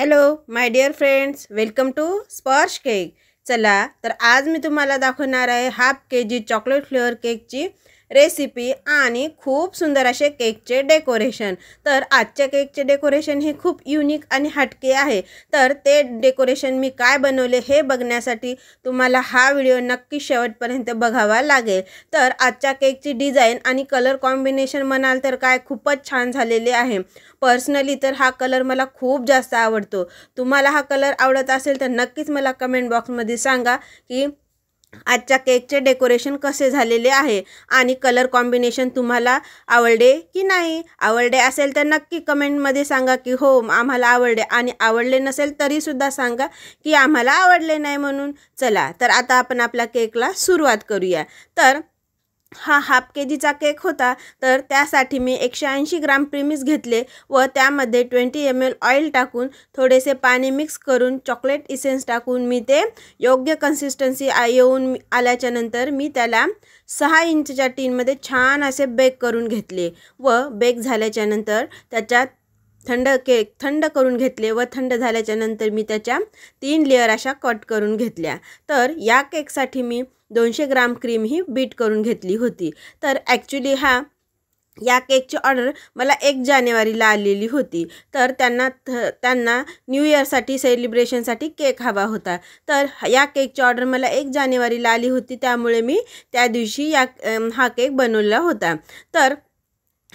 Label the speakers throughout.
Speaker 1: hello my dear friends welcome to Sparsh cake चला तर आज मी तुम्हाला दाखवणार आहे half K G chocolate flavour केकची रेसिपी आणि खूप सुंदर असे केकचे डेकोरेशन तर आजच्या केकचे डेकोरेशन हे खूप युनिक आणि हटके आहे तर ते डेकोरेशन मी काय बनवले हे बघण्यासाठी तुम्हाला हा व्हिडिओ नक्की शेवटपर्यंत बघावा लागेल तर आजच्या केकची डिझाईन आणि कलर कॉम्बिनेशन म्हणाल तर काय खूपच छान झालेले आहे पर्सनली तर हा कलर मला खूप जास्त आवडतो तुम्हाला हा कलर आवडत असेल तर नक्कीच मला कमेंट बॉक्समध्ये सांगा की आजच्या केकचे डेकोरेशन कसे झालेले आहे आणि कलर कॉम्बिनेशन तुम्हाला आवडले की नाही आवडले असेल तर नक्की कमेंटमध्ये सांगा की हो आम्हाला आवडले आणि आवडले नसेल तरीसुद्धा सांगा की आम्हाला आवडले नाही म्हणून चला तर आता आपण आपल्या केकला सुरुवात करूया तर हा हाफ के जीचा केक होता तर त्यासाठी मी एकशे ऐंशी ग्राम प्रिमिस घेतले व त्यामध्ये ट्वेंटी एम एल ऑइल टाकून थोडेसे पाणी मिक्स करून चॉकलेट इसेन्स टाकून मी ते योग्य कन्सिस्टन्सी आ येऊन आल्याच्यानंतर मी त्याला सहा इंचच्या टीनमध्ये छान असे बेक करून घेतले व बेक झाल्याच्यानंतर त्याच्यात थंड केक थंड करून घेतले व थंड झाल्याच्या नंतर मी त्याच्या तीन लेअर अशा कट करून घेतल्या तर या केकसाठी मी दोनशे ग्राम क्रीम ही बीट करून घेतली होती तर ॲक्च्युली हा या केकची ऑर्डर मला एक जानेवारीला आलेली होती तर त्यांना थ त्यांना न्यू इयरसाठी सेलिब्रेशनसाठी केक हवा होता तर या केकची ऑर्डर मला एक जानेवारीला आली होती त्यामुळे मी त्या दिवशी या हा केक बनवला होता तर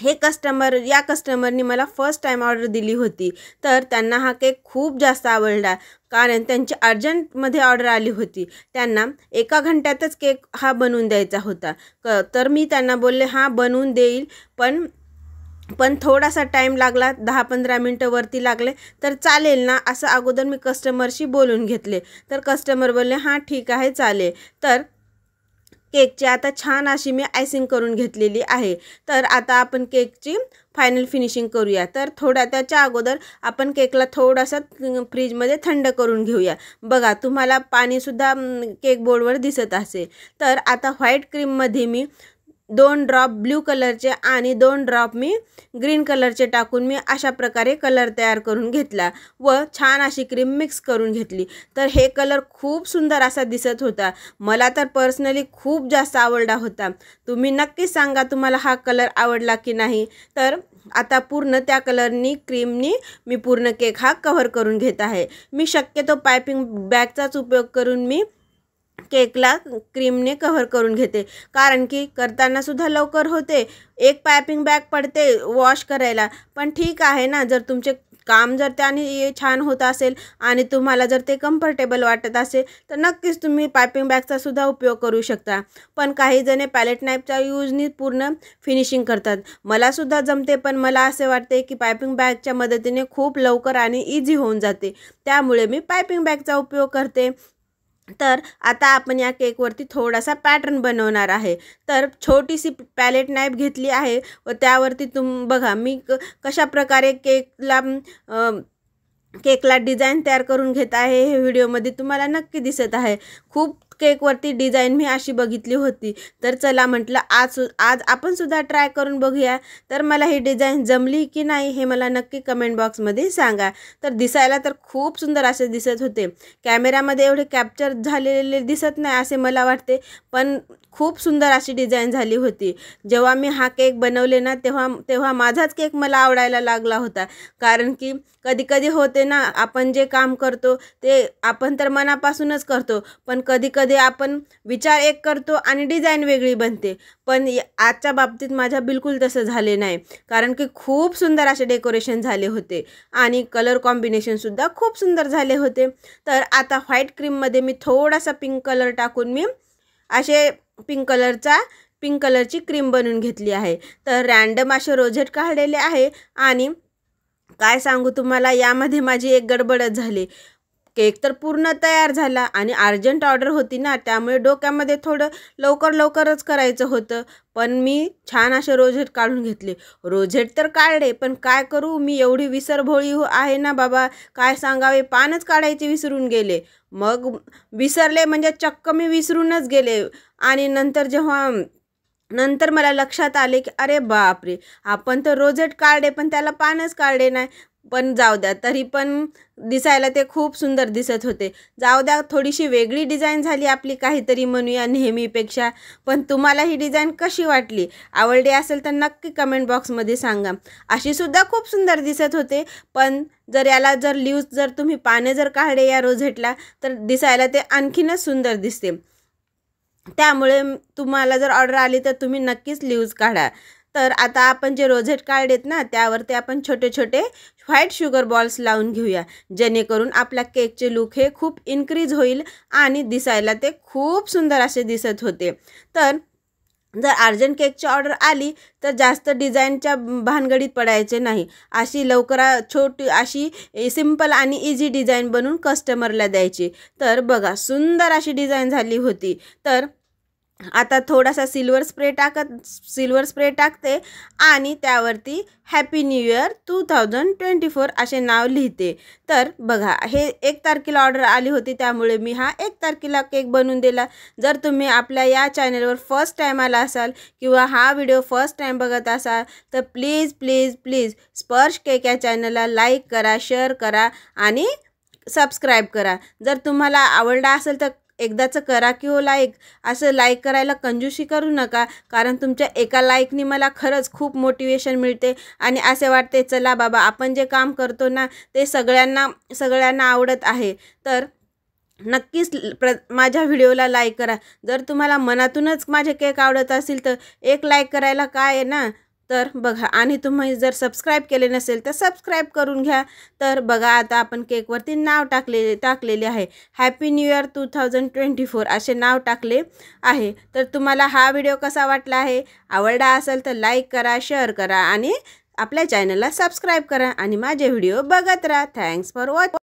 Speaker 1: हे कस्टमर या कस्टमरनी मला फर्स्ट टाईम ऑर्डर दिली होती तर त्यांना हा केक खूप जास्त आवडला कारण त्यांची अर्जंटमध्ये ऑर्डर आली होती त्यांना एका घंट्यातच केक हा बनवून द्यायचा होता क तर मी त्यांना बोलले हा बनवून देईल पण पण थोडासा टाईम लागला दहा पंधरा मिनटं वरती लागले तर चालेल ना असं अगोदर मी कस्टमरशी बोलून घेतले तर कस्टमर बोलले हां ठीक आहे चालेल तर केकची आता छान अशी मी आयसिंग करून घेतलेली आहे तर आता आपण केकची फायनल फिनिशिंग करूया तर थोडा त्याच्या अगोदर आपण केकला थोडासा फ्रीजमध्ये थंड करून घेऊया बघा तुम्हाला पाणीसुद्धा केक बोर्डवर दिसत असेल तर आता व्हाईट क्रीममध्ये मी दोन ड्रॉप ब्ल्यू कलरचे आणि दोन ड्रॉप मी ग्रीन कलरचे टाकून मी अशा प्रकारे कलर तयार करून घेतला व छान अशी क्रीम मिक्स करून घेतली तर हे कलर खूप सुंदर असा दिसत होता मला तर पर्सनली खूप जास्त आवडला होता तुम्ही नक्कीच सांगा तुम्हाला हा कलर आवडला की नाही तर आता पूर्ण त्या कलरनी क्रीमनी मी पूर्ण केक हा कव्हर करून घेत आहे मी शक्यतो पायपिंग बॅगचाच उपयोग करून मी केकला क्रीमने कव्हर करून घेते कारण की करतानासुद्धा लवकर होते एक पायपिंग बॅग पडते वॉश करायला पण ठीक आहे ना जर तुमचे काम जर त्याने छान होत असेल आणि तुम्हाला जर ते कम्फर्टेबल वाटत असेल तर नक्कीच तुम्ही पायपिंग बॅगचा सुद्धा उपयोग करू शकता पण काही जणे पॅलेट नाईपचा यूजनी पूर्ण फिनिशिंग करतात मलासुद्धा जमते पण मला असे वाटते की पायपिंग बॅगच्या मदतीने खूप लवकर आणि इझी होऊन जाते त्यामुळे मी पायपिंग बॅगचा उपयोग करते तर आता आपण या केकवरती थोडासा पॅटर्न बनवणार आहे तर छोटीशी पॅलेट नाईफ घेतली आहे व त्यावरती तुम बघा मी क कशाप्रकारे केकला केकला डिझाईन तयार करून घेत आहे हे व्हिडिओमध्ये तुम्हाला नक्की दिसत आहे खूप केकवरती डिझाईन मी अशी बघितली होती तर चला म्हटलं आज आज आपण सुद्धा ट्राय करून बघूया तर मला ही डिझाईन जमली की नाही हे मला नक्की कमेंट बॉक्समध्ये सांगा तर दिसायला तर खूप सुंदर असे दिसत होते कॅमेऱ्यामध्ये एवढे कॅप्चर झालेले दिसत नाही असे मला वाटते पण खूप सुंदर अशी डिझाईन झाली होती जेव्हा मी हा केक बनवले ना तेव्हा तेव्हा माझाच केक मला आवडायला लागला होता कारण की कधीकधी होते ना आपण जे काम करतो ते आपण तर मनापासूनच करतो पण कधी कधी मध्ये आपण विचार एक करतो आणि डिझाईन वेगळी बनते पण आजच्या बाबतीत माझ्या बिलकुल तसं झाले नाही कारण की खूप सुंदर असे डेकोरेशन झाले होते आणि कलर कॉम्बिनेशनसुद्धा खूप सुंदर झाले होते तर आता व्हाईट क्रीममध्ये मी थोडासा पिंक कलर टाकून मी असे पिंक कलरचा पिंक कलरची क्रीम बनवून घेतली आहे तर रँडम असे रोजेट काढलेले आहे आणि काय सांगू तुम्हाला यामध्ये माझी एक गडबडच झाली केक तर पूर्ण तयार झाला आणि अर्जंट ऑर्डर होती ना त्यामुळे डोक्यामध्ये थोडं लवकर लवकरच करायचं होतं पण मी छान असे रोझेट काढून घेतले रोझेट तर काढले पण काय करू मी एवढी विसरभोळी हो आहे ना बाबा काय सांगावे पानच काढायचे विसरून गेले मग विसरले म्हणजे चक्क मी विसरूनच गेले आणि नंतर जेव्हा नंतर मला लक्षात आले की अरे बापरे आपण तर रोझेट काढले पण त्याला पानच काढले नाही पण जाऊ द्या तरी पण दिसायला ते खूप सुंदर दिसत होते जाऊ द्या थोडीशी वेगळी डिझाईन झाली आपली काहीतरी म्हणूया नेहमीपेक्षा पण तुम्हाला ही डिझाईन कशी वाटली आवडली असेल तर नक्की कमेंट बॉक्समध्ये सांगा अशीसुद्धा खूप सुंदर दिसत होते पण जर याला जर लीव्ज जर तुम्ही पाने जर काढले या रोझेटला तर दिसायला ते आणखीनच सुंदर दिसते त्यामुळे तुम्हाला जर ऑर्डर आली तर तुम्ही नक्कीच लिव्ज काढा तर आता आपण जे रोझेट कार्ड आहेत ना त्यावरती आपण छोटे छोटे व्हाईट शुगर बॉल्स लावून घेऊया जेणेकरून आपल्या केकचे लूक हे खूप इन्क्रीज होईल आणि दिसायला ते खूप सुंदर असे दिसत होते तर जर अर्जंट केकची ऑर्डर आली तर जास्त डिझाईनच्या भानगडीत पडायचे नाही अशी लवकरा छोटी अशी सिंपल आणि इझी डिझाईन बनवून कस्टमरला द्यायची तर बघा सुंदर अशी डिझाईन झाली होती तर आता थोडासा सिल्वर स्प्रे टाकत सिल्वर स्प्रे टाकते आणि त्यावरती happy new year two thousand twenty four असे नाव लिहिते तर बघा हे एक तारखेला ऑर्डर आली होती त्यामुळे मी हा एक तारखेला केक बनवून दिला जर तुम्ही आपल्या या चॅनलवर फर्स्ट टाईम आला असाल किंवा हा व्हिडिओ फर्स्ट टाईम बघत असाल तर please please please Sparsh cake या चॅनलला लाईक करा शेअर करा आणि सबस्क्राईब करा जर तुम्हाला आवडला असेल तर एकदाचं करा की हो लाईक असं लाईक करायला कंजूशी करू नका कारण तुमच्या एका लाईकने मला खरंच खूप मोटिवेशन मिळते आणि असे वाटते चला बाबा आपण जे काम करतो ना ते सगळ्यांना सगळ्यांना आवडत आहे तर नक्कीच प्र माझ्या व्हिडिओला लाईक करा जर तुम्हाला मनातूनच माझे केक आवडत असतील तर एक लाईक करायला काय आहे ना तर बघा आणि तुम्ही जर सबस्क्राईब केले नसेल तर सबस्क्राईब करून घ्या तर बघा आता आपण केकवरती नाव टाकले टाकलेले आहे happy new year two thousand twenty four असे नाव टाकले आहे तर तुम्हाला हा व्हिडिओ कसा वाटला आहे आवडला असेल तर लाईक करा शेअर करा आणि आपल्या चॅनलला सबस्क्राईब करा आणि माझे व्हिडिओ बघत राहा थँक्स फॉर वॉच